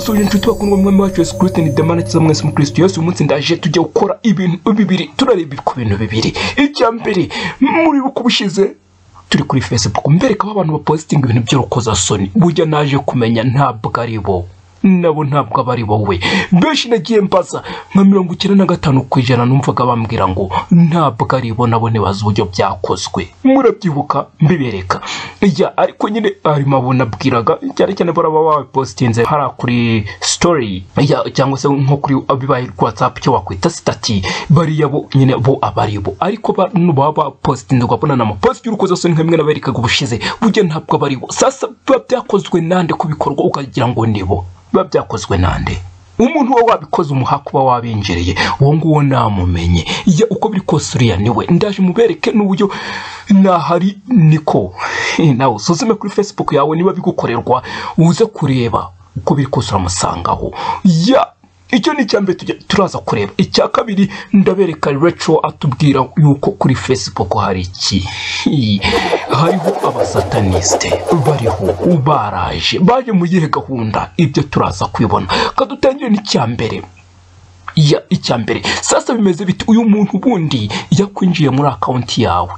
basoje inshuti bakundwa mwami wacu yesu kirisito ni demana kiza mwese mu kirisito yesu umunsi ndaje tujya gukora ibintu bibiri turareba ku bintu bibiri icya mbere muri uko ubushize turi kuri facebook mbereka aho abantu bapositinga ibintu by'urukozasoni burya naje kumenya ntabwo ari bo nabo ntabwo aba ari wowe benshi nagiye mbaza nka mirongo icyenda na gatanu ku ijana numvaga bambwira ngo ntabwo ari bo nabo ntibazi uburyo byakozwe murabyibuka mbibereka ariko nyine harimo abo nabwiraga cyane cyane baraba babipositinze hariya kuri sitori cyangwa se nko kuri bibaye kuri watsapu cyo wakwita sitati bariya bo nyine bo aba ari bo ariko baba bapositinze ugabona na amaposite y'urukozasoni nka bimwe naberekaga ubushize burya ntabwo aba ari bo sasa biba byakozwe nande kubikorwa ukagira ngo ni bo biba byakozwe nande umuntu wa wabikoze umuha kuba wabengereye uwo nguwo namumenye uko biri kose uriya niwe ndaje mubereke n'uburyo nahari niko eh, nawe usuzume kuri fesibuku yawe niba bigukorerwa uze kureba uko biri kose uramusangaho ya icyo ni icya mbere turaza kureba icya kabiri ndabereka retro atubwira yuko kuri facebook hari iki hariho abasataniste bariho baraje baje mu gihe gahunda ibyo turaza kwibona kadutangire n’icyambere. ya mbere sasa bimeze biti uyu muntu ubundi yakwinjiye muri akawunti yawe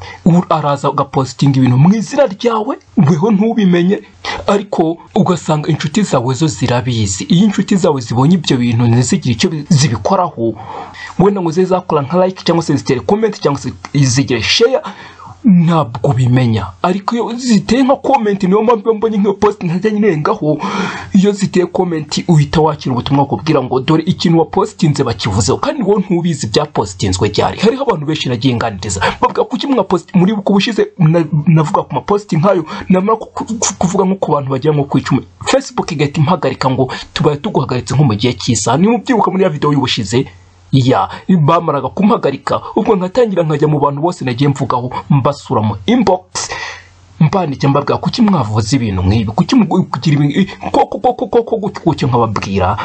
araza ugapositinga ibintu mu izina ryawe weho ntubimenye ariko ugasanga inshuti zawe zo zirabizi iyo inshuti zawe zibonye ibyo bintu ntizigire icyo zibikoraho wenda ngo zize zakora nka layike cyangwa se zitere komenti cyangwa se zigire sheya ntabwo ubimenya ariko iyo ziteye nka komenti niyo mpamvu mbonye nk'iyo posite ntajya nyirengaho iyo ziteye komenti uhita wakira ubutumwa kubwira ngo dore ikintu wapositinze bakivuzeho kandi wowe ntubizi byapositinzwe ryari hariho abantu benshi nagiye nganiriza bavuga kuki mwaposite muri ku bushize navuga ku maposite nk'ayo namara kuvuga nko ku bantu bagira nko ku icumi facebook igahita impagarika ngo tubaye tuguhagaritse nko mu gihe cy'isaha niba ubyibuka muri ya videwo y'ubushize iya bamaraga kumuhagarika ubwo nkatangira nkajya mu bantu bose nagiye mvugaho mbasura mu imbogisi mbandike mbabwira kuki mwavuze ibintu nk'ibi kuki kugira ibintu kuki nkababwira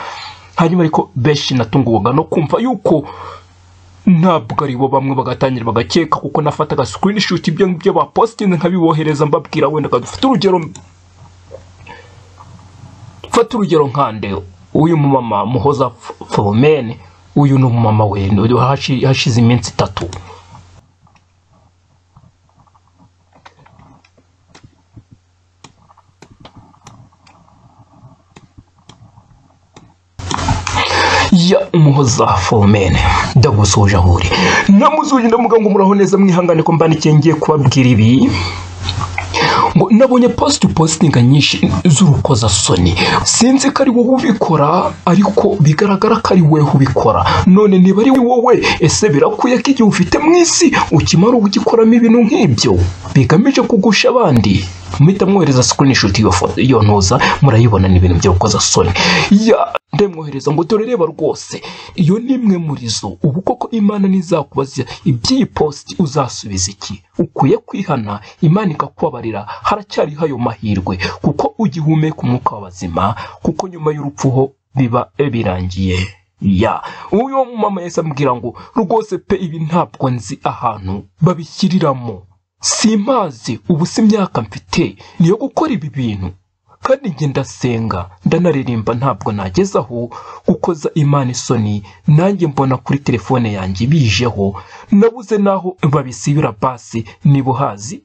hanyuma ariko benshi natunguwaga no kumva yuko ntabwo aribo bamwe bagatangira bagakeka kuko nafataga sikirinishuti ibyo ngibyo bapositinze nkabibohereza mbabwira wenda dufate urugero fata urugero nkande uyu mumama muhoza foromene uyu ni umumama we hashize iminsi itatu ya umuhoza fomene ndagusoje ahuri namuzuje ndamuga ngo muraho neza mwihangane ko mbandikiye ngiye kubabwira ibi nabonye positi positinga nyinshi z’urukoza z'urukozasoni sinzi ko ari wowe ubikora ariko bigaragara ko ari wowe ubikora none niba ari wowe ese birakwiye ko igihe ufite mu isi ukimara ugikoramo ibintu nk'ibyo bigamije kugusha abandi muhita mwohereza screenshot iyo foto iyo ntuza murayibona ni ibintu byo gukoza soni ya ndemwohereza ngo dore reba rwose iyo ni imwe muri zo ubu koko imana ntizakubaza iby'iyi positi uzasubiza iki ukwiye kwihana imana ikakubabarira haracyariho ayo mahirwe kuko ugihumeka umwuka w'abazima kuko nyuma y'urupfu ho biba birangiye ya uyu mama yahise ambwira ngo rwose pe ibi ntabwo nzi ahantu babishyiriramo simpazi ubu si imyaka mfite niyo gukora ibi bintu kandi njye ndasenga ndanaririmba ntabwo nagezaho gukoza imana isoni nanjye mbona kuri telefone yanjye bijeho nabuze naho babisibira basi nibuhazi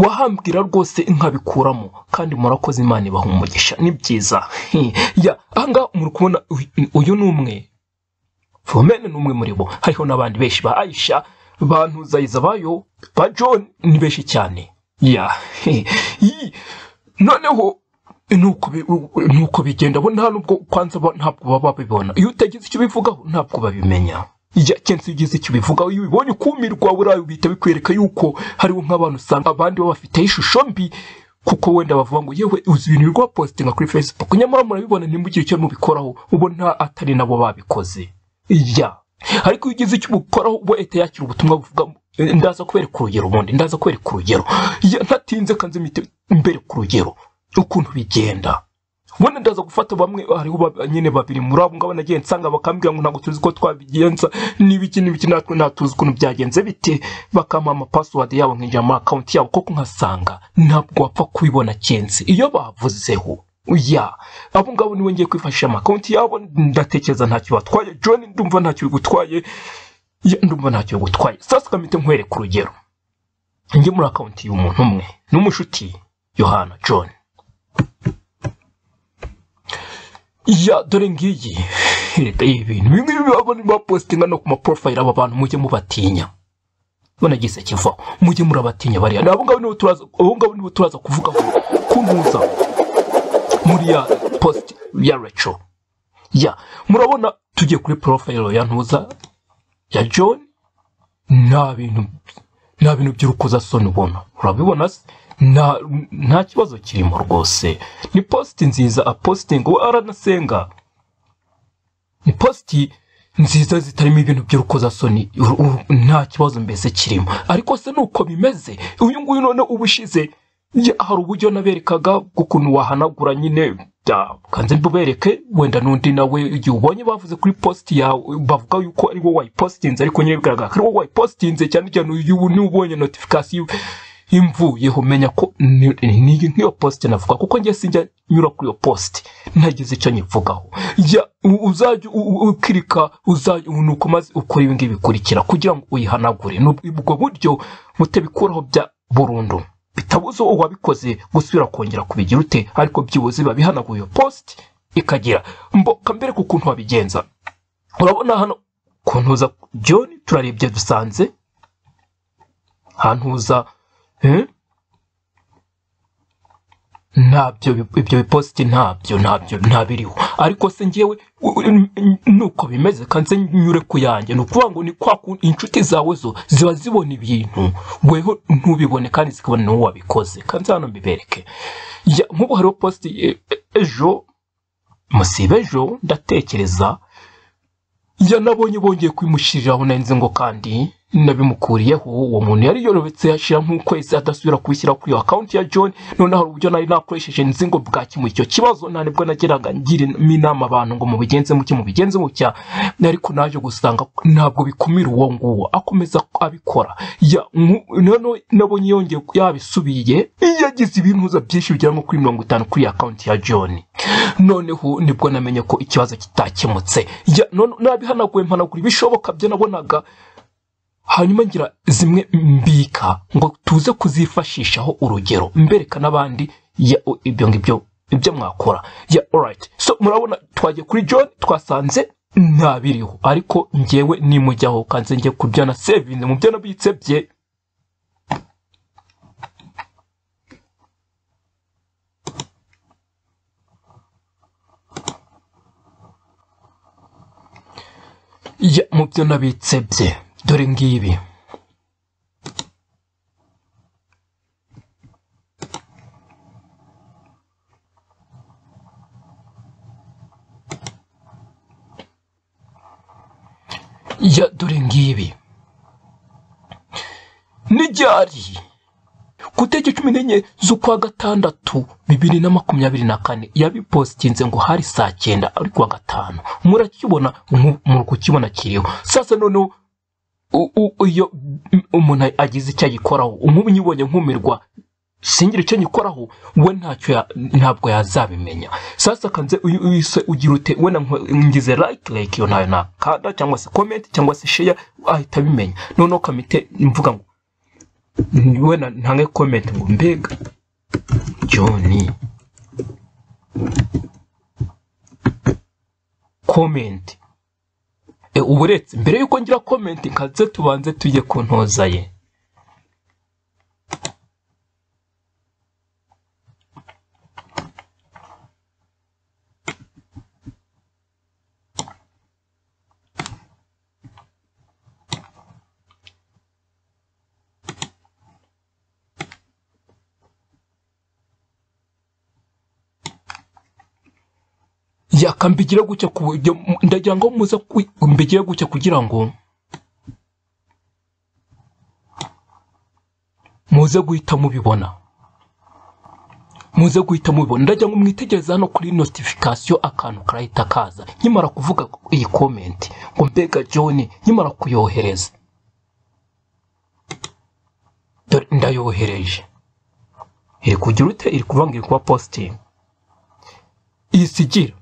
wahambwira rwose nkabikuramo kandi murakoze imana ibaha umugisha ni byiza ahangaha muri kubona uyu ni umwe fomene ni umwe muri bo hariho n'abandi benshi ba ayisha bantu bayo ba john ni benshi cyane ya noneho nuko bigenda bo nta nubwo kwanza ntabwo baba babibona iyo utagize icyo ubivugaho ntabwo babimenya ijya kenshi iyo ugize icyo ubivugaho iyo ubibonye ukumirwa buriya bihita bikwereka yuko hariho nk'abantu usanga abandi baba bafite ishusho mbi kuko wenda bavuga ngo yewe uzi ibintu birwa positinga kuri facebook nyamara murabibona nimba ugira icyo mubikoraho ubona atari nabo babikoze iya ariko iyo ugeze icyo umukoraho wahita yakira ubutumwa buvuga ndaza kubereka urugero ubundi ndaza kubereka urugero ntatinze kanze imbere ku rugero ukuntu bigenda ubundi ndaza gufata bamwe hariho nyine babiri muri abo ngabo nagiye nsanga bakambwira ngo ntabwo tuzi ko twabigenza n'ibiki n'ibiki natwe ntatuzi ukuntu byagenze bite bakamuha amapasiwadi yabo nkinjira muri akawunti yabo kuko nkasanga ntabwo wapfa kubibona kenshi iyo bavuzeho uya abo ngabo niwe ngiye kwifashisha amakonti yabo ndatekereza ntacyo batwaye john ndumva ntacyo bigutwaye ndumva ntacyo bigutwaye sasa kamite nkwereka urugero njye muri akawunti y'umuntu umwe n'umushuti yohana john ya dore ngiyi leta y'ibintu bimwe biba bapositinga no ku maporofayiri aba bantu mujye mubatinya banagize gise kivaho mujye murabatinya bariya abo ngabo nibo turaza kuvuga ngo kuntuza muri ya positi ya reco ya murabona tugiye kuri porofayiro ya ntuza ya john nta bintu nta bintu by'urukozasoni ubona urabibona se nta kibazo kirimo rwose ni positi nziza apositingi ngo aranasenga ni positi nziza zitarimo ibintu byurukoza by'urukozasoni nta kibazo mbese kirimo ariko se ni uko bimeze uyu nguyu none ubushize hari uburyo naberekaga bw'ukuntu wahanagura nyine kanze mbubereke wenda n'undi nawe igihe ubonye bavuze kuri posti yawe bavuga yuko ari wowe wayipositinze ariko nyine bigaragara ko ari wowe wayipositinze cyane cyane uyu ubonye notifikasiyo imvuyeho umenya ko nk'iyo posite navuga kuko njye sinjya nyura kuri iyo posti ntagize icyo nyivugaho uzajya ukirika uzajya nuko maze ukora ibi ngibi bikurikira kugira ngo uyihanagure ubwo buryo mutabikuraho bya burundu bitabuze uwabikoze gusubira kongera kubigira ute ariko byibuze biba bihanaguye posite ikagira mboka mbere ku kuntu wabigenza urabona hano kuntuza john turarebye dusanze hantuza eh? ntabyo ibyo bipositi ntabyo ntabyo ntabiriho ariko se ngewe nuko bimeze kandi nyure ku yanjye ni ukuvuga ngo ni kwa inshuti zawe zo ziba zibona ibintu weho ntubibone kandi zikabona n'uwo wabikoze kandi hano mbibereke nk'ubu hariho positi e, e, ejo musibe ejo ndatekereza yanabonye bongeye kwimushyiriraho neza ngo kandi nabimukuriyeho uwo muntu yari yorobetse yashiramo ukwezi adasubira kubishyira kuri iyo akawunti ya john noneho hari uburyo nari nakoresheje nzi ngo bwakemuye icyo kibazo nta nibwo nageraga ngiramo inama abantu ngo mubigenze muke mubigenze mucya ariko naje gusanga ntabwo bikumira uwo nguwo akomeza abikora noneho nabonye yongeye yabisubiye yagize ibintuza byinshi bigera nko kuri mirongo itanu kuri iyo akawunti ya john noneho nibwo namenye ko ikibazo kitakemutse nabihanaguye mpanagura ibishoboka byo nabonaga hanyuma ngira zimwe mbika ngo tuze kuzifashishaho urugero mbereka n'abandi ibyo ngibyo ibyo mwakora ya orayiti so murabona twagiye kuri john twasanze ntabiriho ariko ngewe nimujyaho kanze ngiye kubyo na sevinze mu byo nabitse bye mu byo nabitse bye dore ngibi ya dore ngibi n'ibyari ku itariki cumi n'enye z'ukwa gatandatu bibiri na makumyabiri na kane yabipositinze ngo hari saa cyenda ari kuwa gatanu murakibona muri kukibona kiriho sasa noneho iyo umuntu agize icyo ayikoraho nk'ubonye nkumirwa singira icyo nyikoraho we ntacyo ntabwo yazabimenya sasa kanze ugira ute we ngize rayiti rayiti iyo ntayo nakanda cyangwa se komenti cyangwa se sheya ahita abimenya noneho kamite mvuga ngo we ntange komenti ngo mbega john komenti Eh, uburetse mbere y'uko ngira komenti nkaze tubanze tujye ku ntoza ye yakambigira gutya ndagira ngo muze mbigira gutya kugira ngo muze guhita mubibona muze guhita mubibona ndagira ngo mwitegereze hano kuri notifikasiyo akantu karahita kaza nkimara kuvuga iyi komenti ngo mbega john nkimara kuyohereza ndayohereje iri kugira ute iri kuvuga ngo iri kuba positingi isigira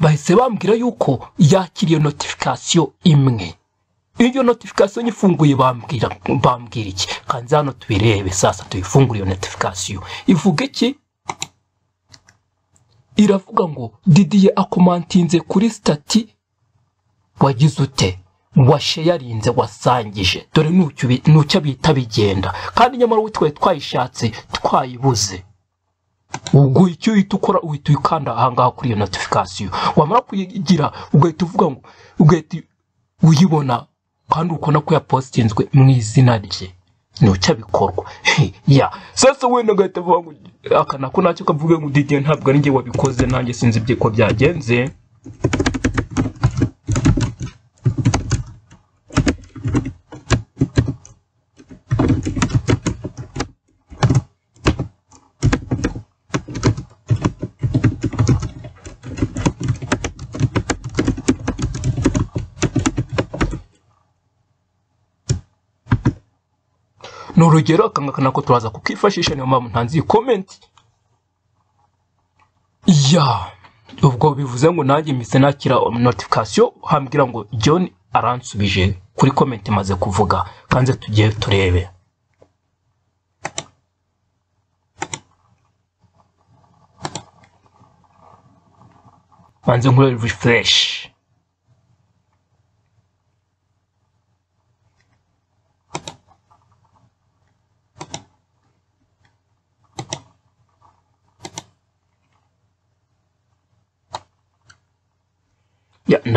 bahise bambwira yuko yakiriye notifikasiyo imwe iyo notifikasiyo nyifunguye bambwira bambwira iki kandi hano tubirebe sasa tuyifungure iyo notifikasiyo ivuga iki iravuga ngo didiye akomantinze kuri sitati wagize ute washeyarinze wasangije dore nucyo bita bigenda kandi nyamara twari twayishatse twayibuze ubwo icyo uhita ukora uhita ukanda ahangaha kuri iyo notifikasiyo wamara kuyigira ugahita uvuga ngo ugahita uyibona kandi ukona ko yapositinzwe mu izina rye nucyo bikorwa ya sasa wenda agahita avuga ngo aka nako nacyo kavuga ngo didiye ntabwo ari njye wabikoze nanjye sinzi ibyo ko byagenze urugero akangaka nako turaza kukifashisha niyo mpamvu ntanzi iyi komenti ya ubwo bivuze ngo nanjye mpise nakira notifikasiyo hambwira ngo john aransubije kuri komenti maze kuvuga kanze tugiye turebe banze nkore refresh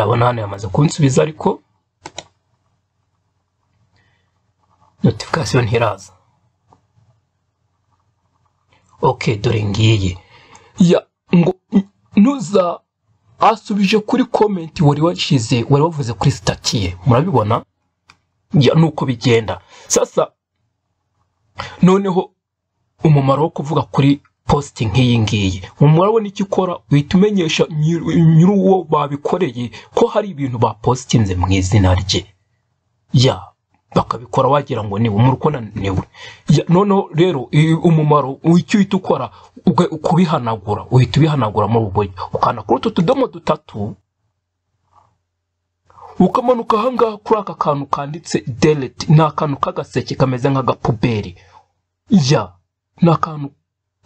urabona hano yamaze kunsubiza ariko notification ntiraza ok dore ngiyi ya ngo nuza asubije kuri komenti wari washize wari wavuze kuri sitati ye murabibona ya nuko bigenda sasa noneho umumaro wo kuvuga kuri positi nk'iyi ngiyi murabona icyo ukora uhita umenyesha nyir'uwo babikoreye ko hari ibintu bapositinze mu izina rye ya bakabikora wagira ngo niwe umuriko nananiwe noneho rero umumaro icyo uhita ukora kubihanagura uhita ubihanagura muri ubu buryo ukanda kuri utu tudomo dutatu ukamanuka ahangaha kuri aka kantu kanditse deleti ni akantu k'agaseke kameze nk'agapuberi ya ni akantu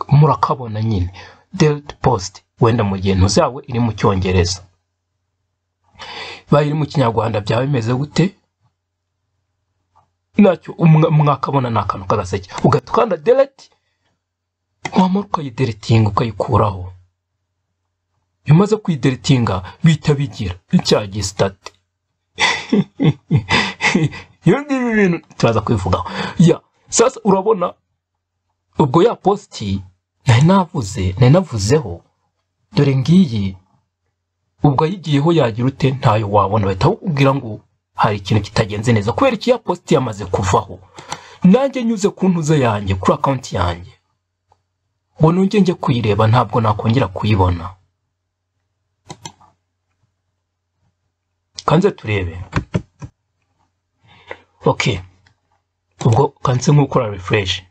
murakabona nyine delete post wenda mu gihe ntuzawe iri mu cyongereza bayiri mu kinyarwanda byaba bimeze gute nacyo mwakabona ni akantu k'agaseke ugahita ukanda delete wamara ukayideretinga ukayikuraho iyo umaze kuyideretinga bihita bigira cya gisitati iyo ngibi bintu turaza kwivugaho sasa urabona ubwo ya posti nari navuze nari navuzeho dore ngiyi ubwo ayigiyeho yagira ute ntayo wabona bahita bakubwira ngo hari ikintu kitagenze neza kubera iki ya posti yamaze kuvaho nanjye nyuze ku ntuze yanjye kuri akawunti yanjye ngo nujye njye kuyireba ntabwo nakongera kuyibona kanze turebe oke ubwo kanze nk'ukora refureshi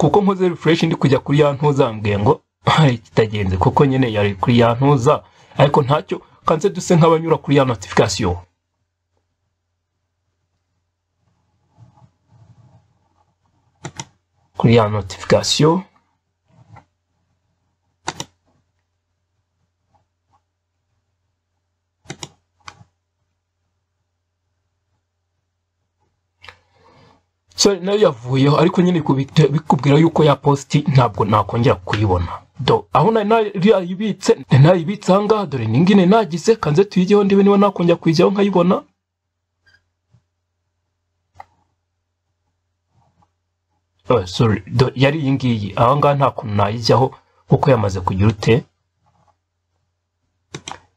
kuko nkoze refresh ndi kujya kuri ya ntuza mbwiye ngo kitagenze kuko nyine yari kuri ya ntuza ariko ntacyo kanze duse nk'abanyura kuri ya notification kuri ya notification nayo yavuyeho ariko nyine bikubwira yuko ya positi ntabwo nakongera kuyibona aho nayibitse nayibitse ahangaha dore ningine nagize kanze tuyigeho ndibe niba nakongera kuyijyaho nkayibona oh, yari iyi ngiyi ahangaha nta kuntu nayijyaho kuko yamaze kugira ute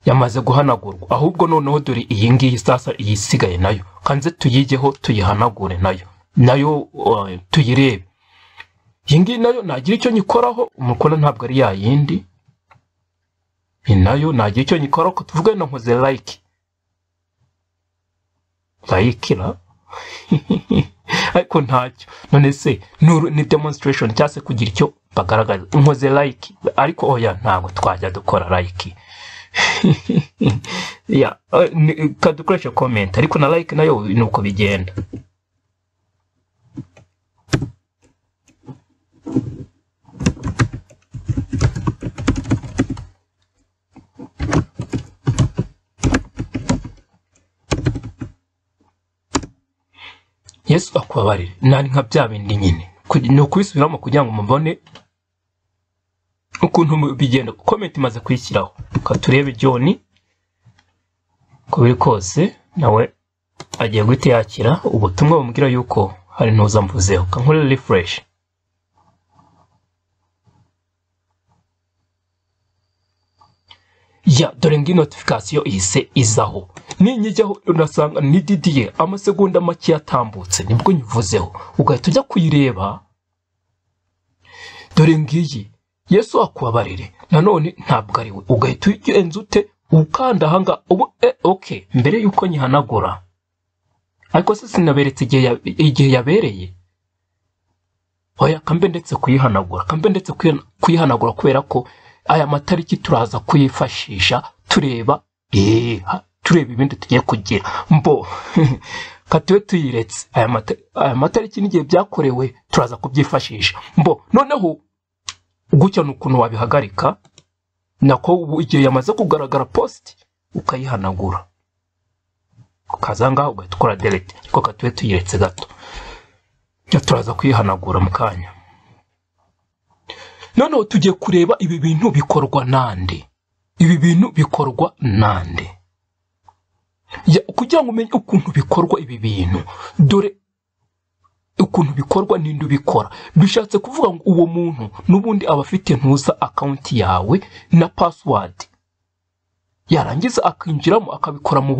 yamaze guhanagurwa ahubwo noneho dore iyi ngiyi sasa iyisigaye nayo kanze tuyigeho tuyihanagure nayo nayo eh, tuyirebe iyi ngiyi nayo nagira icyo nyikoraho umukono ntabwo ari ya yindi nayo nagira icyo nyikoraho tuvuge na nkoze layike layikira ariko ntacyo none se ni demonstration cyangwa se kugira icyo bagaragaza nkoze layike ariko oya ntabwo twajya dukora layike eh, kadukoresha komenti ariko na layike nayo ni uko bigenda yesu akubabarire nari nka bya bindi nyine ni ukubisubiramo kugira ngo mubone ukuntu bigenda komenti imaze kuyishyiraho reka turebe joni uko biri kose nawe agiye guhita yakira ubutumwa bumubwira yuko hari ntuzamvuzeho kankurere rifureshi ya dore ngino notifikasiyo ihise izaho ninyijyaho unasanga ni didiye amasegonda make yatambutse nibwo nyuvuzeho ugahita ujya kuyireba dore ngiyi yesu akubabarire nanone ntabwo ari we ugahita ugenza ute ukanda ahangaha ubu eh, oke mbere y'uko nyihanagura ariko se sinaberetse igihe yabereye oya kambe ndetse kuyihanagura kambe ndetse kuyihanagura kubera ko aya matariki turaza kuyifashisha tureba eee tureba ibindi tugiye kugira mbo kati tuyiretse aya matariki n'igihe byakorewe turaza kubyifashisha mbo noneho gutya ni ukuntu wabihagarika nako igihe yamaze kugaragara positi ukayihanagura ukaza ngaho ugahita ukora derete ariko katuwe tuyiretse gato turaza kuyihanagura mu kanya noneho tugiye kureba ibi bintu bikorwa nande ibi bintu bikorwa nande kugira ngo umenye ukuntu bikorwa ibi bintu dore ukuntu bikorwa n'indi ubikora bishatse kuvuga ngo uwo muntu n'ubundi aba afite ntuza akawunti yawe na pasiwadi yarangiza akinjiramo akabikora mu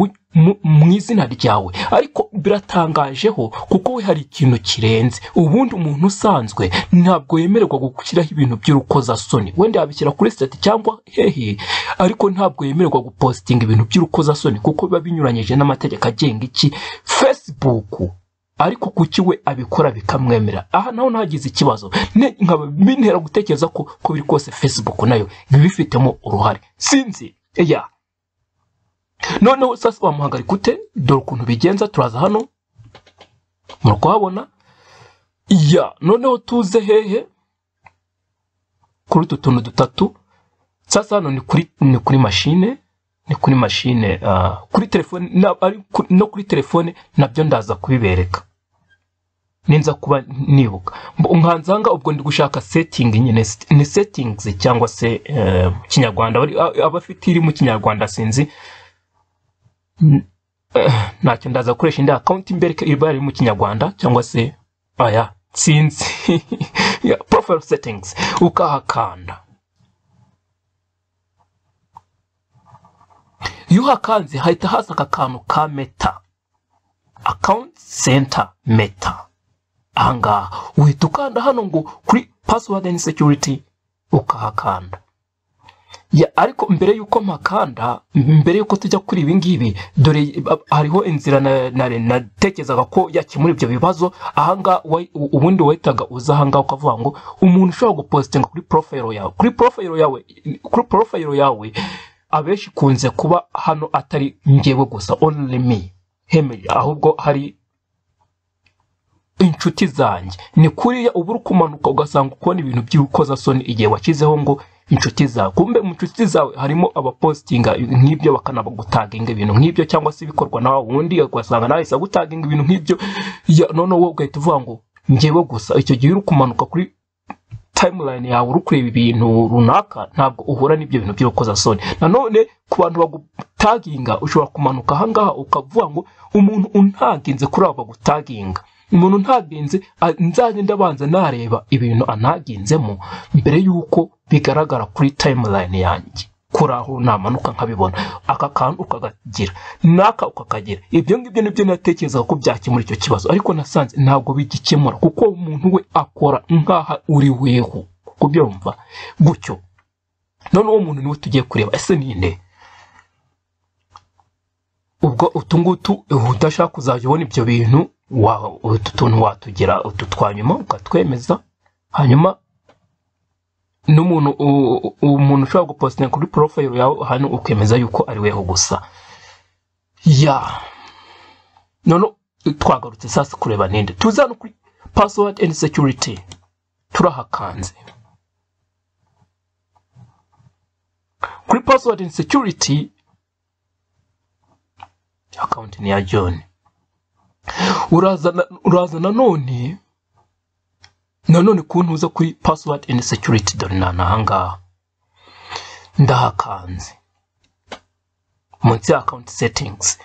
mu izina ryawe ariko biratangajeho kuko we hari ikintu kirenze ubundi umuntu usanzwe ntabwo yemererwa gushyiraho ibintu by'urukozasoni wenda yabishyira kuri sitati cyangwa hehe ariko ntabwo yemererwa gupositinga ibintu by'urukozasoni kuko biba binyuranyije n'amategeko agenga iki fesibuku ariko kuki we abikora bikamwemera aha naho nagize ikibazo nkaba bintera gutekereza ko ko biri kose fesibuku nayo ntibifitemo uruhare sinzi ya noneho usase wamuhagarika ute dore ukuntu bigenza turaza hano muri kuhabona ya noneho tuze hehe kuri utu tuntu dutatu sasa hano ni kuri ni kuri mashine ni kuri mashine ah, kuri telefone no kuri telefone nabyo ndaza kubibereka ninza kuba nibuka nkanzanga ubwo ndi gushaka setingi nyine ni setingizi cyangwa se mu eh, kinyarwanda abafite iri mu kinyarwanda sinzi ntacyo ndaza gukoresha indi akawunti mbereke iriba riri mu kinyarwanda cyangwa se aya sinzi profile settings ukahakanda iyo uhakanze hahita haza aka kantu ka meta account center meta ahangaha uhita ukanda hano ngo kuri password and security ukahakanda ariko mbere y'uko makanda mbere y'uko tujya kuri ibi ngibi dore hariho inzira natekerezaga ko yakemura ibyo bibazo ahangaha ubundi wahitaga uza ahangaha ukavuga ngo umuntu ushobora gupositinga kuri porofayiro yawe kuri porofayiro yawe kuri porofayiro yawe abenshi ikunze kuba hano atari ngewe gusa only me hemeje ahubwo hari inshuti zanjye ni kuriya uba uri kumanuka ugasanga ukubona ibintu by'urukozasoni igihe washyizeho ngo inshuti zawe kumbe mu nshuti zawe harimo abapositinga nk'ibyo bakanabagutaginga ibintu nk'ibyo cyangwa se bikorwa nawe ubundi ugasanga nawe ahise agutaginga ibintu nk'ibyo noneho wowe ugahita uvuga ngo ngewe gusa icyo gihe uri kumanuka kuri tayimulayini yawe uri kureba ibintu runaka ntabwo uhura n'ibyo bintu by'urukozasoni nanone ku bantu bagutaginga ushobora kumanuka ahangaha ukavuga ngo umuntu untaginze kuri abo bagutaginga umuntu ntagenze nzajya ndabanza nareba ibintu anagenzemo mbere y'uko bigaragara kuri timeline yanjye kuri aho namanuka nkabibona aka kantu ukakagira n'aka ukakagira ibyo ngibyo nibyo natekerezaga ko byakemura icyo kibazo ariko nasanze ntabwo bigikemura kuko umuntu we akora nk'aha uri weho kubyumva gutyo none uwo muntu niwe tugiye kureba ese ninde ubwo utu ngutu udashaka kuzajya ubona ibyo bintu utu tuntu watugira ututwanyuma ukatwemeza hanyuma n'umuntu umuntu ushobora gupositinga kuri porofayiro yawe hano ukemeza yuko ari weho gusa ya none twagarutse sasa kureba ninde tuza no kuri pasiwadi endi sekiriti turahakanze kuri pasiwadi endi sekiriti akawunti ni ya john uraza nanone nanone kuntuza kuri password and security dore ni ndahakanze munsi ya account settings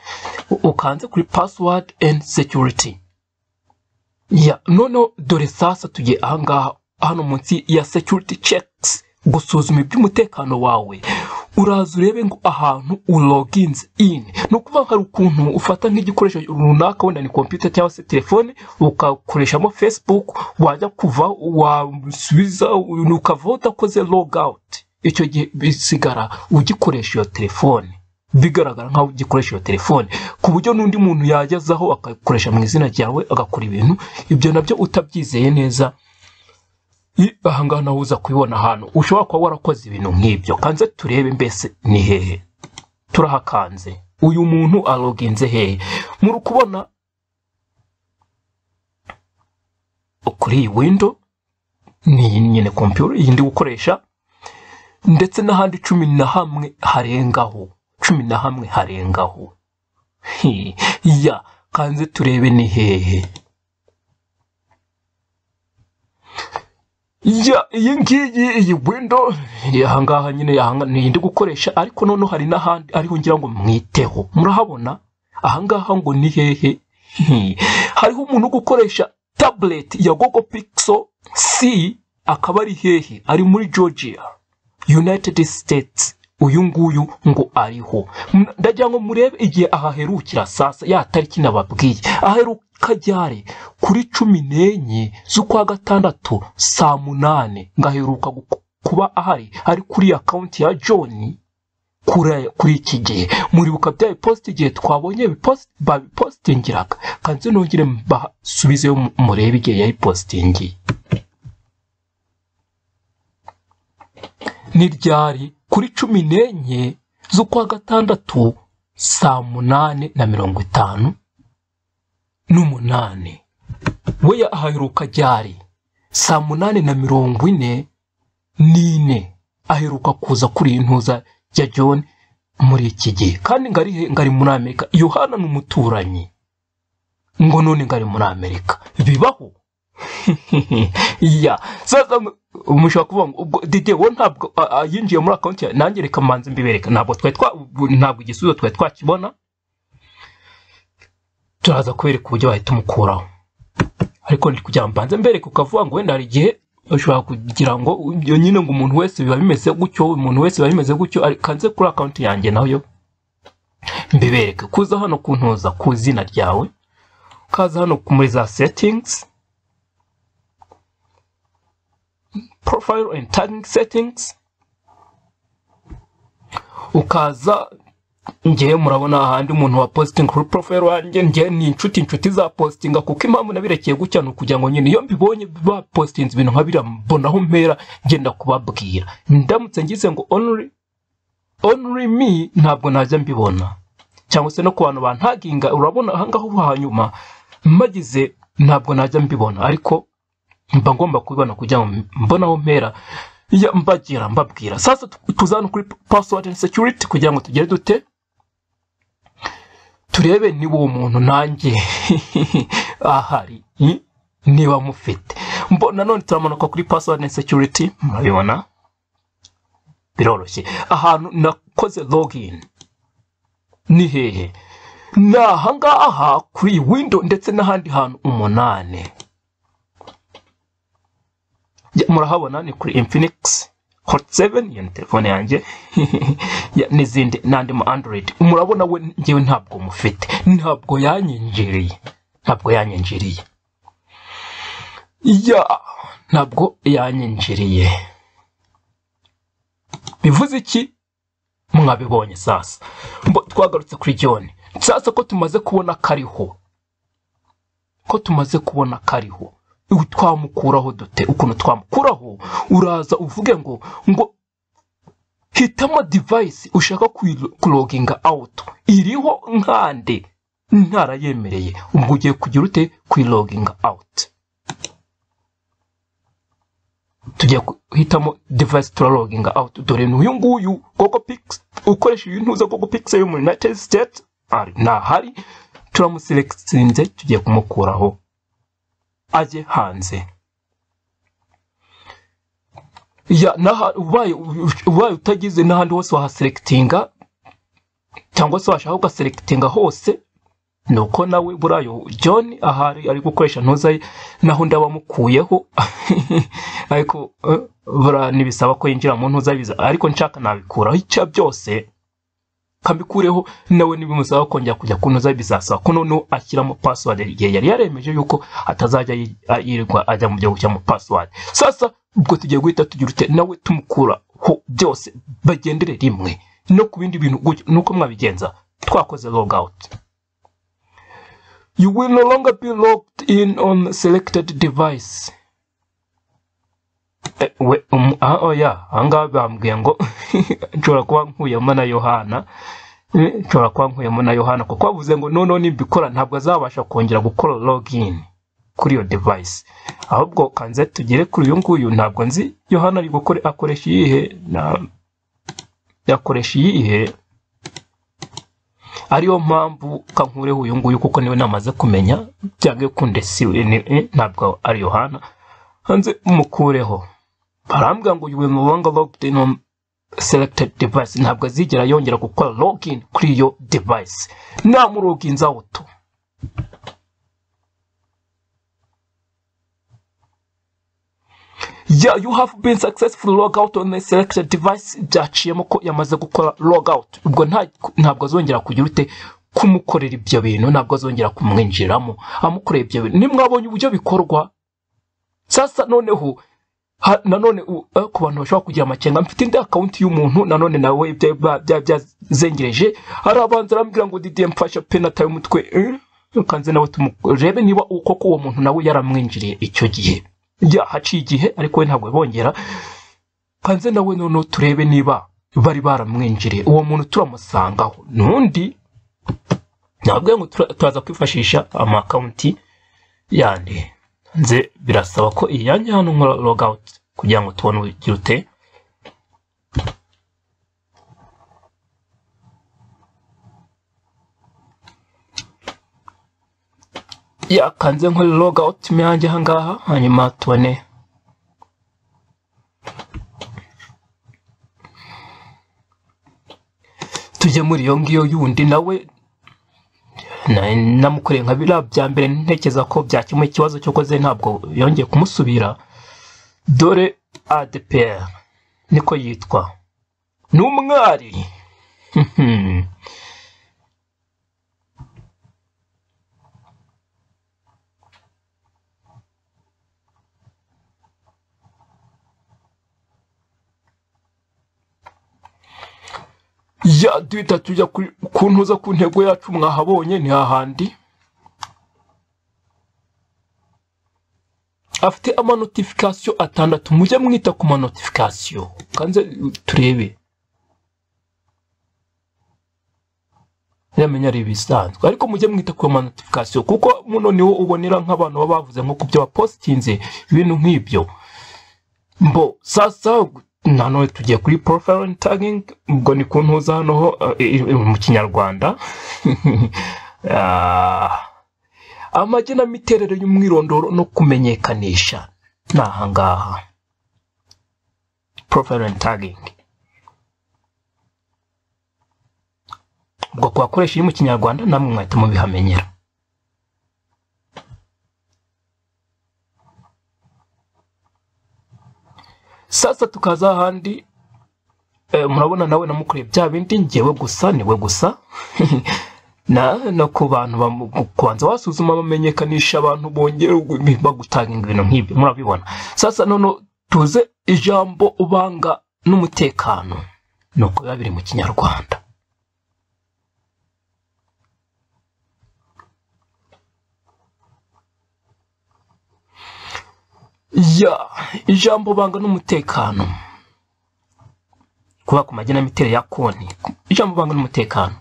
ukanze kuri password and security ya noneho dore sasa tugiye ahangaha hano munsi ya security checks gusuzuma iby'umutekano wawe uraza urebe ngo ahantu uroginze ini ni ukuvuga hari ukuntu ufata nk'igikoresho runaka wenda ni kompiyuta cyangwa se telefone ukakoreshamo facebook wajya kuva wasubiza ukava udakoze log icyo gihe bisigara ugikoresha iyo telefone bigaragara nk'aho ugikoresha iyo telefone ku buryo n'undi muntu yagezaho akayikoresha mu izina ryawe agakora ibintu ibyo nabyo utabyizeye neza aha ngaha nawe uza kubibona ahantu ushobora kuba warakoze ibintu nk'ibyo kanze turebe mbese ni hehe turahakanze uyu muntu aroginze hehe muri kubona kuri iyi windo ni nyine kompiyuta iyi ndi gukoresha ndetse n'ahandi cumi na hamwe harengaho cumi na hamwe harengaho ya kanze turebe ni hehe iyi ngiyi iyi windo aha ngaha nyine ndi gukoresha ariko noneho hari n'ahandi ariho ngira ngo mwiteho murahabona ahangaha ngo ni hehe hariho umuntu gukoresha tabuleti ya gogo pikiso si akaba ari hehe ari muri georgia united states uyu nguyu ngo ariho ndagira ngo murebe igihe ahaherukira sasa ya tariki nababwiye aheruka ryari kuri cumi n'enye z'ukwa gatandatu saa munani ngaheruka kuba ahari ari kuri akawunti ya john kuri iki gihe muribuka bya bipositi igihe twabonye babipositingiraga kandi nongere mbasubizeyo murebe igihe yayipositingiye ni ryari kuri cumi n'enye z'ukwa gatandatu saa munani na mirongo itanu n'umunani we aheruka ryari saa munani na mirongo ine n'ine aheruka kuza kuri intuza ya john muri iki gihe kandi ngari muri amerika yohana ni umuturanyi ngo none ngari muri amerika bibaho iya sasa mushobora kuvuga ngo ubwo dede we ntabwo yinjiye muri akawunti yawe nanjye reka mbanze mbibereka ntabwo twari ntabwo igisubizo twari twakibona turaza kubereka uburyo bahita umukuraho ariko ni kugira ngo mbanze mbereke ukavuga ngo wenda hari igihe ushobora kugira ngo nyine ngo umuntu wese biba bimeze gutyo umuntu wese biba bimeze gutyo kanze kuri akawunti yanjye nayo mbibereke kuza hano kuntuza ku izina ryawe ukaza hano muri za setingizi profile and tagging settings ukaza ngewe murabona ahandi umuntu wa posting kuri profile wanjye ngewe ni inshuti inshuti za positinga kuko impamvu nabirekeye gutya ni ukugira ngo nyine iyo mbibonye bapositinze ibintu nka biriya mbonaho mpera ngenda kubabwira ndamutse ngize ngo onuri onuri me ntabwo najya mbibona cyangwa se no ku bantu bantaginga urabona ahangaha ubu hanyuma mpagize ntabwo najya mbibona ariko mba ngomba kubibona kugira ngo mbone aho mpera mbagira mbabwira sasa tuzana kuri password and security kugira ngo tugere dute turebe niba uwo muntu nanjye ahari niba mufite nanone turamanuka kuri password and security murabibona biroroshye ahantu nakoze login ni hehe ni ahangaha kuri iyi window ndetse n'ahandi hantu umunani murahabona ni kuri infinix hoti 7 iyo telefone yanjye n'izindi n'andi ma android murabona we njyewe ntabwo mufite ntabwo yanyengereye ntabwo yanyinjiriye ya ntabwo yanyinjiriye bivuze iki mwabibonye sasa twagarutse kuri john sasa ko tumaze kubona kariho ko tumaze kubona kariho twamukuraho dute ukuntu twamukuraho uraza uvuge ngo ngo hitamo divayisi ushaka kuroginga awuto iriho nkande ntarayemereye ubwo ugiye kugira ute kuyiroginga awuti tujya guhitamo divayisi turaroginga awuti dore n'uyu nguyu gogo pikisi ukoresheje intuza gogo pikisi yo muri yunayitedi siteti ntahari turamuselekitsinze tugiye kumukuraho ajye hanze ubaye utagize n'ahandi hose wahaserekitinga cyangwa se washaka ugaserekitinga hose ni uko nawe buriya John ahari ari gukoresha ntuza naho undi aba ariko eh, buriya ntibisaba ko yinjira mu ntuza biza ariko nshaka nabikuraho icya byose kambikureho nawe nibimusaba kongera kujya kunoza bizasaba ko noneho ashyiramo password igihe yari yaremeje yuko atazajya yirirwa ajya mu byo gushyiramo password sasa ubwo tugiye guhita tugira ute nawe tumukuraho byose bagendere rimwe no ku bindi bintu nuko mwabigenza twakoze log out you will no longer be logged in on selected device oya aha ngaha bambwiye ngo nshobora kuba nkuyemo na yohana eh, nshobora kuba nkuyemo na yohana kuko bavuze ngo noneho nibikora ntabwo azabasha kongera gukora login kuri iyo devayisi ahubwo kanze tugere kuri uyu nguyu ntabwo nzi yohana ari gukora akoresha iyihe yakoresha iyihe ariyo mpamvu kankureho uyu nguyu kuko niwe namaze kumenya byanga kunde eh, ntabwo ari yohana hanze mukureho barambwira ngo you will no longer locked in on selected device ntabwo azigera yongera gukora login kuri iyo device namuloginze out yeah you have been successful log out on a selected device byaciyemo ko yamaze gukora log out ubwo ntabwo azongera kugira ute kumukorera ibyo bintu ntabwo azongera kumwinjiramo amukorera ibyo bintu nimwabonye uburyo bikorwa sasa noneho nanone eh, ku bantu bashobora kugira amakenga mfite indi akawunti y'umuntu nanone nawe byazengereje hari abanza arambwira ngo didiye mfasha pe nataye umutwe eh, kanze nawe tumurebe niba koko uwo muntu nawe yaramwinjiriye icyo gihe haciye igihe ariko we ntabwo bongera kanze nawe noneho turebe niba bari baramwinjiriye uwo muntu turamusangaho n'undi ntabwo ngo turaza kwifashisha amakawunti yandi nze birasaba ko iyi hano nkora logawuti kugira ngo tubone ugira ute yakanze nkore logawuti mu yanjye aha ngaha hanyuma tubone tujye muri iyo ngiyo yundi nawe namukoreye nka biriya bya mbere ntekereza ko byakemuye ikibazo cyo koze ntabwo yongeye kumusubira dore adeperi niko yitwa ni umwari hmm. ya duhita tujya ku ntuza ku ntego yacu mwahabonye ni hahandi afite amanotifikasiyo atandatu mujye mwita ku manotifikasiyo kanze turebe yamenya ari ibisanzwe ariko mujye mwita ku manotifikasiyo kuko muno niwo ubonera nk'abantu baba bavuze nko ku byo wapositinze ibintu nk'ibyo mbo sasa nanone tugiye kuri porofayini tagingi ubwo ni ku ntuza hano eh, mu kinyarwanda ah, amagenamiterere y'umwirondoro no kumenyekanisha ni ahangaha porofayini tagingi ubwo kubakoresha iri mu kinyarwanda namwe mwahita mubihamenyera sasa tukaza ahandi eh, murabona nawe namukuriye bya bindi ngewe gusa niwe gusa no ku bantu kubanza wasuzuma bamenyekanisha abantu bongera bagutanga ibintu nk'ibyo murabibona sasa noneho tuze ijambo ubanga n'umutekano ni uko biri mu kinyarwanda ya ijambo banga n'umutekano kuba ku magenamiterere ya konti ijambo banga n'umutekano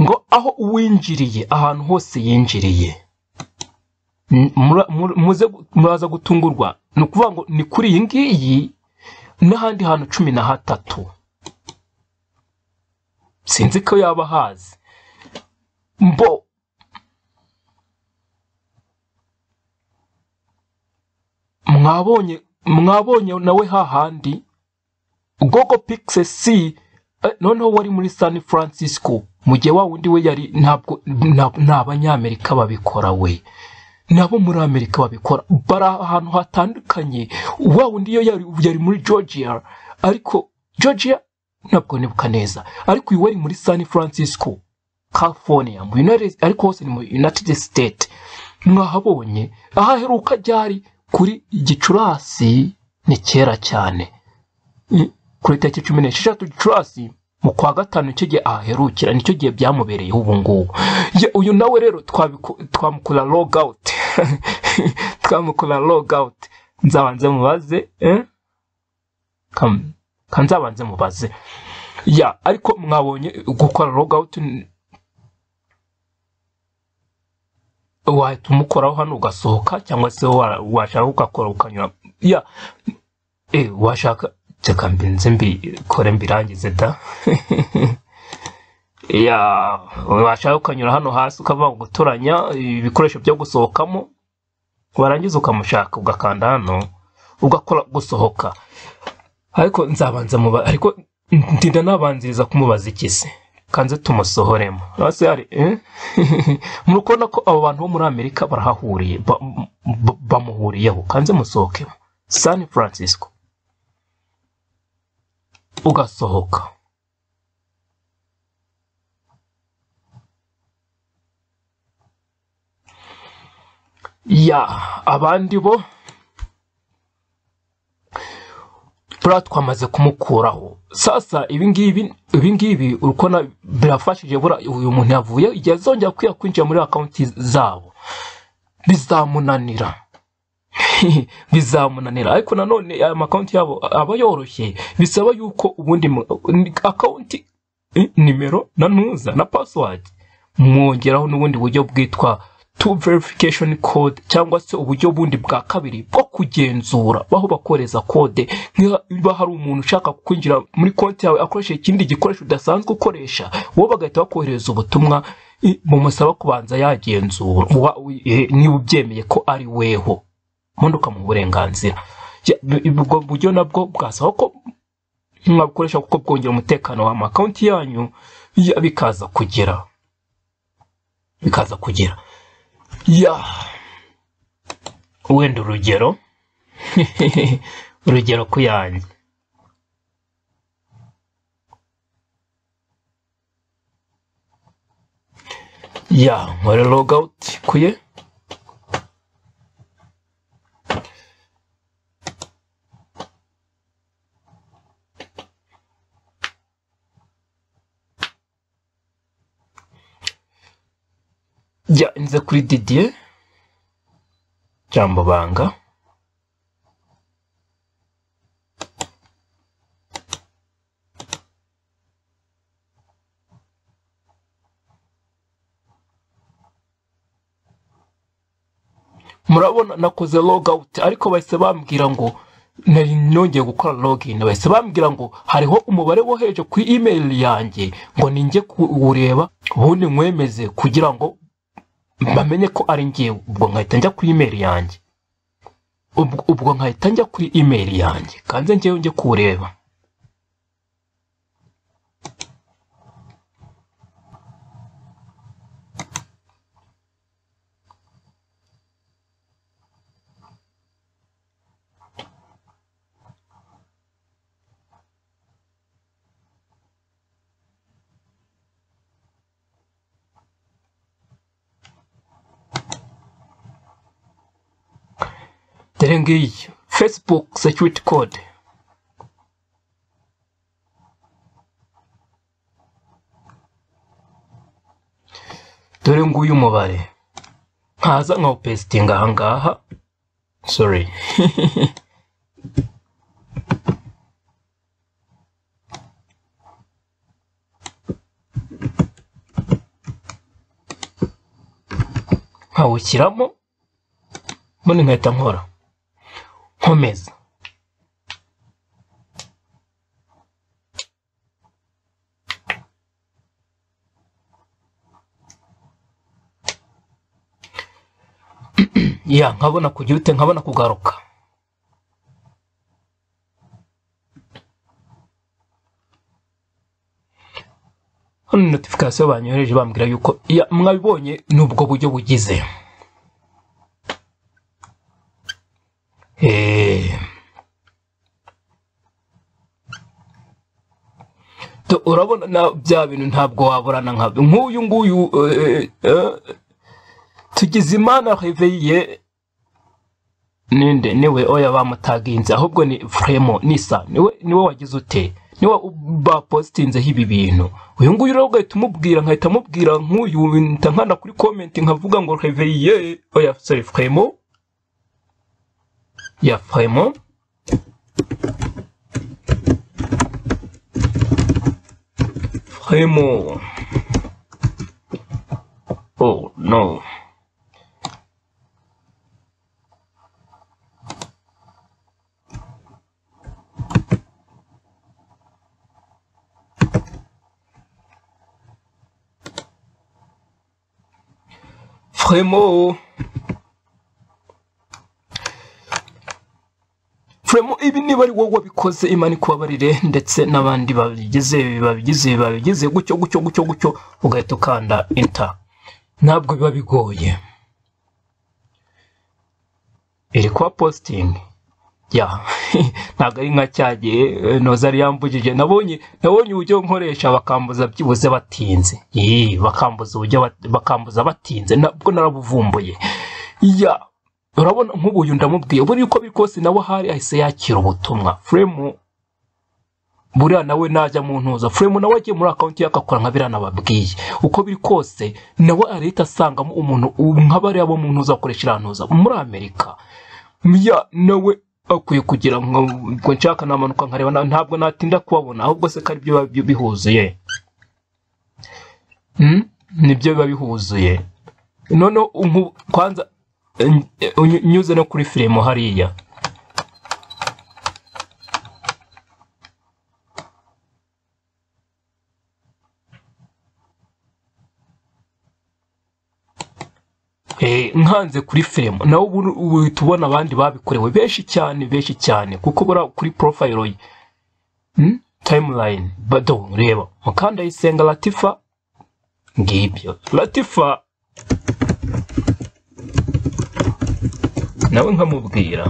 ngo aho uwinjiriye ahantu hose yinjiriye muraza gutungurwa ni ukuvuga ngo ni kuri iyi ngiyi n'ahandi hantu cumi na hatatu sinzi ko yaba hazi mbo mwabonye mwabonye nawe hahandi gogo pikise si eh, noneho wari muri san francisco mu gihe wa wundi we yari ntabwo nta banyamerika babikora we nabo muri amerika babikora bari ahantu hatandukanye wa wundi yo yari muri georgia ariko georgia ntabwo nibuka neza ariko uyu wari muri san francisco california ariko hose ni mu united state mwahabonye ahaheruka ryari kuri gicurasi ni kera cyane ku itariki cumi n'esheshatu gicurasi mu kwa gatanu icyo gihe aherukira nicyo gihe byamubereyeho ubu ngubu uyu nawe rero twamukora rogawuti twamukora rogawuti nzabanze mubaze e? nzabanze mubaze ya ariko mwabonye gukora rogawuti wahita umukoraho hano ugasohoka cyangwa se washaka ugakora ukanyura ya eh, washaka reka mbinze mbikore mbirangize da ya washaka ukanyura hano hasi ukava gutoranya ibikoresho byo gusohokamo warangiza ukamushaka ugakanda hano ugakora gusohoka ariko nzabanza muba ariko ndinda nabanziriza kumubaza iki kanze tumusohoremo basari eh? murabona ko abo bantu bo muri amerika barahahuriye bamuhuriyeho kanze musohokemo san francisco ugasohoka ya abandi bo furaya twamaze kumukuraho sasa ibingibi ibingibi urukona birafashije bura uyu muntu yavuye igihe azongera kwiya kwinjira muri akawunti zabo bizamunanira bizamunanira ariko nanone aya makawunti yabo aba yoroshye bisaba yuko ubundi akawunti eh, nimero na ntuza na pasiwadi mwongeraho n'ubundi buryo bwitwa two verification code cyangwa se uburyo bundi bwa kabiri bwo kugenzura baho bakoreza code niba hari umuntu ushaka kwinjira muri konti yawe akoresheje ikindi gikoresho udasanzwe ukoresha wowe bagahita bakohereza ubutumwa bumusaba kubanza yagenzura e, niba ubyemeye ko ari weho munduka mu burenganzira ubwo buryo nabwo bwasaba ko mwabukoresha kuko bwongera umutekano wa w'amakonti yanyu bikaza kugera bikaza kugera ya wenda urugero urugero ku yanjye ya nkore logawuti ku ye jya nze kuri didiye cyambabanga murabona nakoze log ariko bahise bambwira ngo nari nongeye gukora login bahise bambwira ngo hariho umubare wo hejuru ku email yanjye ngo ninjye kuwureba ubundi nkwemeze kugira ngo bamenye ko ari ngewe ubwo nkahita njya kuri imeri yanjye ubwo nkahita njya kuri imeri yanjye kanze ngewe njye kuwureba iyi ngiyi facebook security code dore nguyu umubare nkaza nkawupesitinga ahangaha sorry nkawushyiramo mbona inkweto nkora komeza ya nkabona kugira ute nkabona kugaruka hano ni notifikasiyo banyohereje bambwira yuko mwabibonye nubwo buryo bugize Eh. urabona bya bintu ntabwo waburana nkabyo nk'uyu nguyu tugize eh, eh, tugizimana reveyiye ninde niwe oya bamutaginze ahubwo ni furemo nisa niwe wagize ute niwe bapositinzeho ibi bintu uyu nguyu rero ugahita umubwira nkahita amubwira nk'uyu nkana kuri komenti nkavuga ngo reveyiye oya sore furemo Il y a vraiment vraiment oh non vraiment furemo ibi niba ari wowe wabikoze imana ikubabarire ndetse n'abandi babigize babigize babigize gutyo gutyo gutyo gutyo ugahita ukanda inta ntabwo biba bigoye iri kuba positingi ntabwo ari nka cyagiye ntozari yambujije nabonye nabonye uburyo nkoresha bakambuza byibuze batinze bakambuza uburyo bakambuza batinze nabwo narabuvumbuye ya urabona nk'ubuyu ndamubwiye buri uko bikose nawe ahari ahise yakira ubutumwa furemu buriya nawe najya mu ntuza furemu nawe agiye muri akawunti ye agakora nka biriya nababwiye uko biri kose nawe arahita asangamo umuntu nka bariya bo mu ntuza bakoresha iriya ntuza muri amerika nawe akwiye kugira ngo nshaka namanuka nkareba ntabwo natinda kubabona ahubwo se ko aribyo byo biba bihuzuye hmm? nibyo biba bihuzuye noneho kwanza Eh, unyuze no kuri firimu hariya eh, nkanze kuri firimu nawe ubu tubona abandi babikorewe benshi cyane benshi cyane kuko bura kuri porofayiro ye hmm? tayimulayini bado reba mukanda yisenga latifa ngibyo latifa nawe nkamubwira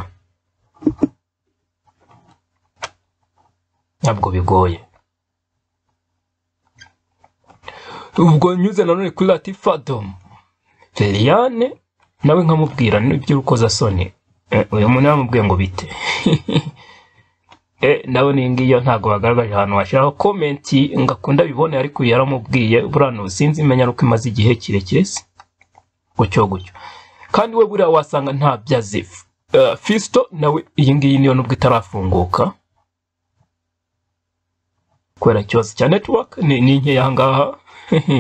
ntabwo bigoye ubwo nyuze nanone kuri rati feriyane nawe nkamubwira nibyurukoza n'iby'urukozasoni eh, uyu muntu yamubwiye ngo bite ndabona eh, iyi ngiyi ntabwo bagaragaje ahantu washyiraho komenti ngo akunda bibone ariko yaramubwiye buriya sinzi menya nuko imaze igihe kirekire se gutyo gutyo kandi we buriya wasanga ntabyo aziva eh, fisito nawe iyi ngiyi niyo nubwo itarafunguka kubera ikibazo cya netiwaka ni nkeya aha ngaha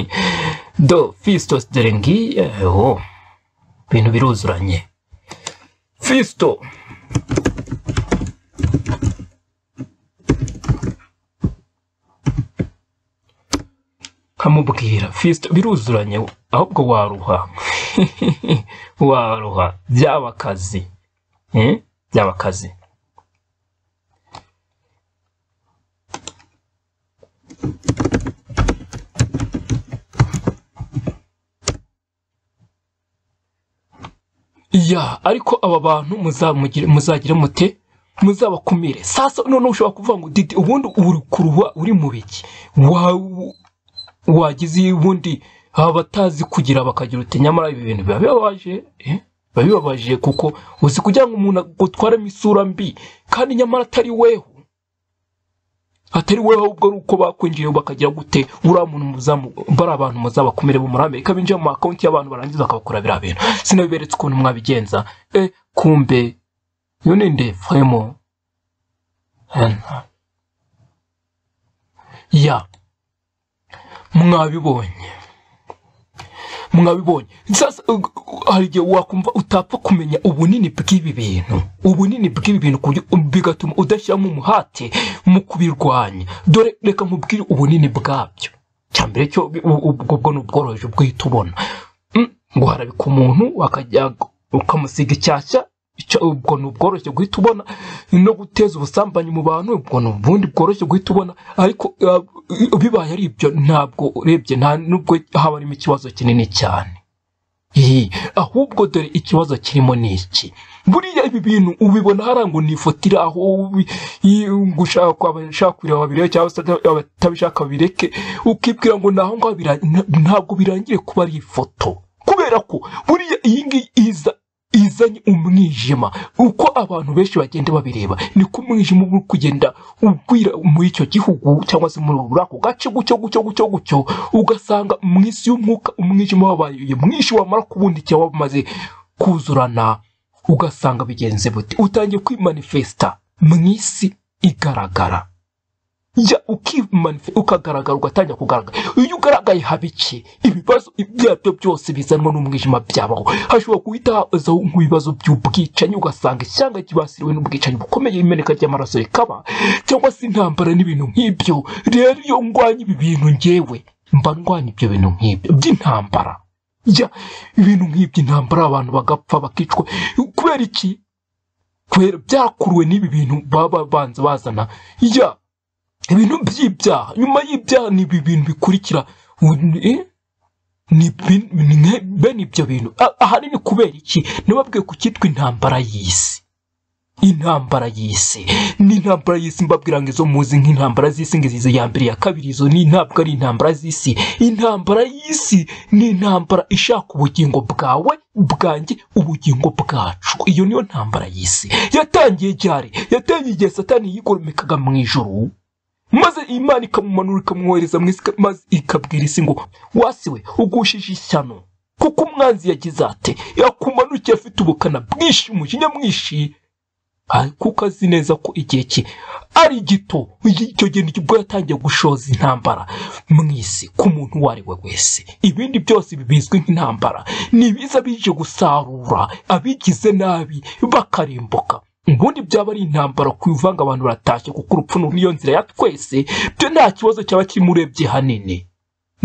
do fisito dore ngiye ibintu biruzuranye fisito nkamubwira fisito biruzuranye ahubwo waruha waruha byaba akazi hmm? byaba akazi ya ariko aba bantu muzagire mute muzabakumire sasa noneho ushobora kuvuga ngo didi ubundi uri kuruha uri mu biki wagize ubundi baba batazi kugira bakagira uti nyamara ibi bintu biba bibabaje eh? biba bibabaje kuko uzi kugira ngo umuntu agutwaremo isura mbi kandi nyamara atari weho atari wowe ahubwo ari uko bakwinjiye bakagira gute uriya muntu muzamu abantu muzabakomere bo muri amerika binjira mu akawunti y'abantu barangiza bakabakora biriya bintu sinabiberetse ukuntu mwabigenza e kumbe iyo ni ndefemo ya mwabibonye mwabibonye uh, uh, hari igihe wakumva utapfa kumenya ubunini bw'ibi bintu ubunini bw'ibi bintu bigatuma udashyiramo umuhate mu kubirwanya dore reka mubwire ubunini bwabyo cya mbere cyo ubwo bwo ni ubworoheje ubwihita ubona mm, ngo harabika umuntu ukamusiga icyashya ubwo ni ubworoshye guhita ubona no guteza ubusambanyi mu bantu ubwo ni ubundi bworoshye guhita ubona ariko bibaye ari ibyo ntabwo urebye nta nubwo haba harimo ikibazo kinini cyane ahubwo dore ikibazo kirimo ni iki buriya ibi bintu ubibona harangwa ni ifoto iri aho gushaka abashaka kureba babireba cyangwa se abatabishaka babireke ukibwira ngo ngaho ntabwo birangire kuba ari ifoto kubera ko buriya iyi ngiyi iza izanye umwijima uko abantu benshi bagenda babireba niko umwijima uba uri kugenda ugwira muri icyo gihugu cyangwa se muri ako gace gutyo gutyo gutyo gutyo ugasanga mu isi y'umwuka umwijima wabaye mwinshi wamara kubundikira wamaze kuzurana ugasanga bigenze buti utangiye kwimanifesita mu isi igaragara jya ukimanifesta ukagaragara ugatangira kugaragara iyo ugaragaye haba iki ibibazo ibyo aribyo byose bizanwa n'umwijima byabaho hashobora guhita hazaho nk'ibibazo by'ubwicanyi ugasanga ishyanga ryibasiriwe n'ubwicanyi bukomeye imeneka ry'amaraso rikaba cyangwa se intambara n'ibintu nk'ibyo rero iyo ndwanya ibi bintu ngewe mba ndwanya ibyo bintu nk'ibyo by'intambara ibintu intambara abantu bagapfa bakicwa kubera iki kubera byakuruwe n'ibi bintu baba banza bazana ya ibintu by'ibyaha nyuma y'ibyaha ni ibi bintu bikurikira eh? bene ibyo bintu ahanini kubera iki ntibabwiye ku cyitwa intambara y'isi intambara y'isi ni intambara y'isi mbabwira ngo izo muzi nk'intambara z'isi ngizi iya mbere ya kabiri izo ni ntabwo ari intambara z'isi intambara y'isi ni intambara ishaka ubugingo bwawe bwanjye ubugingo bwacu iyo niyo ntambara y'isi yatangiye ryari yatangiye igihe satani yigomekaga mu ijoro maze imana ikamumanura ikamwohereza mu isi maze ikabwira isi ngo wasiwe ugushije ishyano kuko umwanzi yagize ate yakumanukiye afite ubukana bwinshi umujinya mwinshi ah, kuko azi neza ko igihe cye ari gito icyo gihe nibwo yatangiye gushoza intambara mu isi ku muntu uwo ari we wese ibindi byose bizwi nk'intambara ni ibiza bije gusarura abigize nabi bakarimbuka ubundi byaba ari intambara ku ivanga abantu baratashye kuko urupfu niyo nzira ya twese byo nta kibazo cyaba kirimo hanini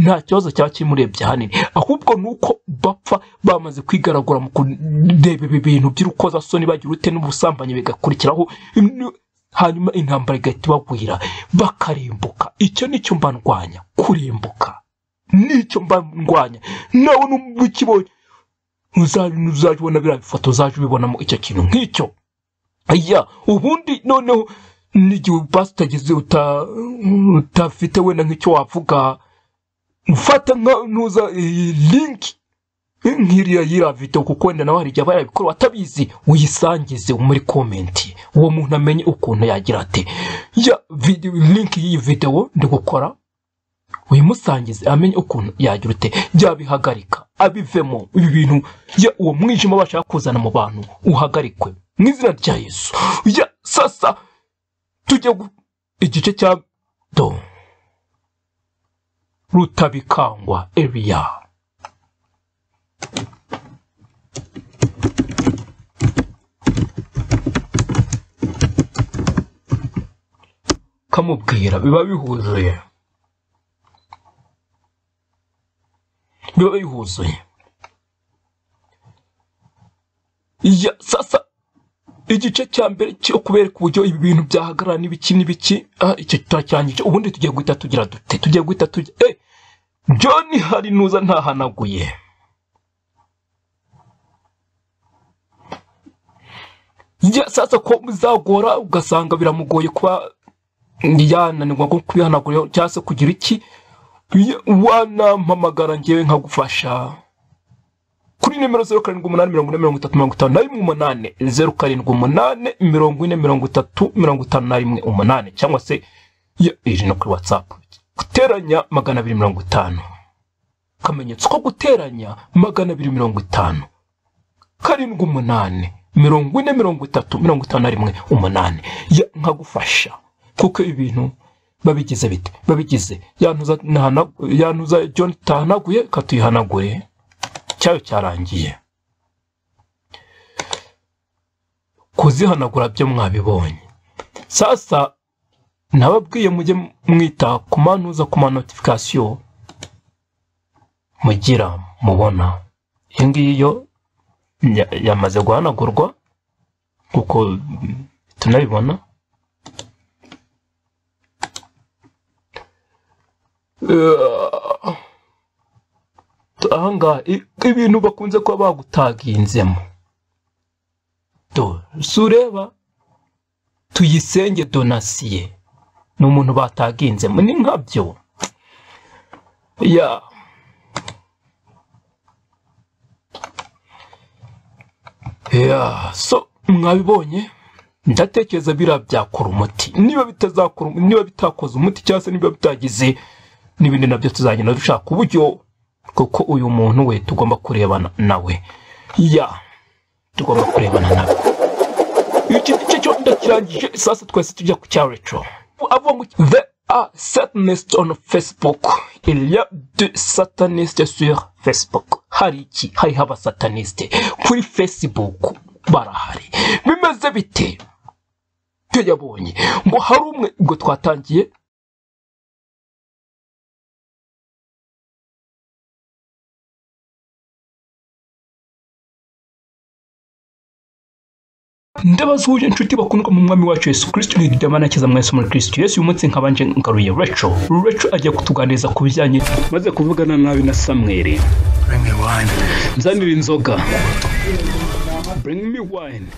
nta kibazo cyaba kimurebye urebye hanini ahubwo ni uko bapfa bamaze kwigaragura mu kureba ibi bintu by'urukozasoni bagira urute n'ubusambanyi bigakurikiraho hanyuma intambara igahita ibagwira bakarimbuka icyo nicyo mba ndwanya kurimbuka nicyo mba ndwanya nawe n'ubikibonye ntuzajya ubona biriya bifoto uzajya ubibonamo icyo kintu nk'icyo aya ubundi noneho n'igihe ubasita ageze utafite wenda nk'icyo wavuga mfata ntuza eh, linki eh, nk'iriya yiriya videwo kuko wenda nawe hari igihe aba yarabikora watabizi uyisangize muri komenti uwo muntu amenye ukuntu yagira ati ya linki y'iyi videwo ndi gukora uyimusangize amenye ukuntu yagira ute yabihagarika abivemo ibi bintu uwo mwijima bashaka kuzana mu bantu uhagarikwe mu izina rya yesu ya sasa tujya igice cya do rutabikangwa eriya kamubwira biba bihuzuye biba bihuzuye sasa igice cya mbere cyo kubereka uburyo ibi bintu byahagarara n'ibiki n'ibiki icyo cyangije ubundi tugiye guhita tugira dute tugiye guhita tugira eee eh, john hari nuza ntahanaguye sasa ko bizagora ugasanga biramugoye kuba yananirwa nko kubihanagura cyangwa se kugira iki wanampamagara ngewe nkagufasha kuri nimero zeru karindwi umunani mirongo ine mirongo itatu mirongo itanu na rimwe umunani zeru karindwi umunani mirongo ine mirongo itatu mirongo itanu na rimwe umunani cyangwa se iri no kuri watsapu guteranya magana abiri mirongo itanu akamenyetso ko guteranya magana abiri mirongo itanu karindwi umunani mirongo ine mirongo itatu mirongo itanu na rimwe umunani nkagufasha kuko ibintu babigize bite babigize yantuza yantuza john tutahanaguye katuyihanagure cyayo cyarangiye kuzihanagura byo mwabibonye sasa nababwiye mujye mwita ku manuza ku manotifikasiyo mugira mubona iyi ngiyi yamaze guhanagurwa kuko tunabibona eh, ahangaha ibintu bakunze kuba bagutaginzemo sureba tuyisenge donasiye ni umuntu bataginzemo ni nkabyo ya ya so mwabibonye ndatekereza biriya byakora umuti niba bitazakora niba bitakoze umuti cyangwa se niba bitagize n'ibindi nabyo tuzagenda dushaka uburyo kuko uyu muntu we tugomba kurebana nawe ya tugomba kurebana nawe iki cyo cyo ndakirangije sasa twese tujya ku cya retro avuga ngo the a satanist on facebook il y a de sataniste sur facebook hari iki hariho abasataniste kuri facebook barahari bimeze bite bonye ngo hari umwe ngo twatangiye ndabasuhuje inshuti bakundwa mu mwami wacu yesu kirisito ntigidama nakiza mwese muri kirisito yesu uyu munsi nkabanje ngaruye reco reco agiye kutuganiriza ku bijyanye maze kuvugana nabi na samweri nzanira inzoga bring me wine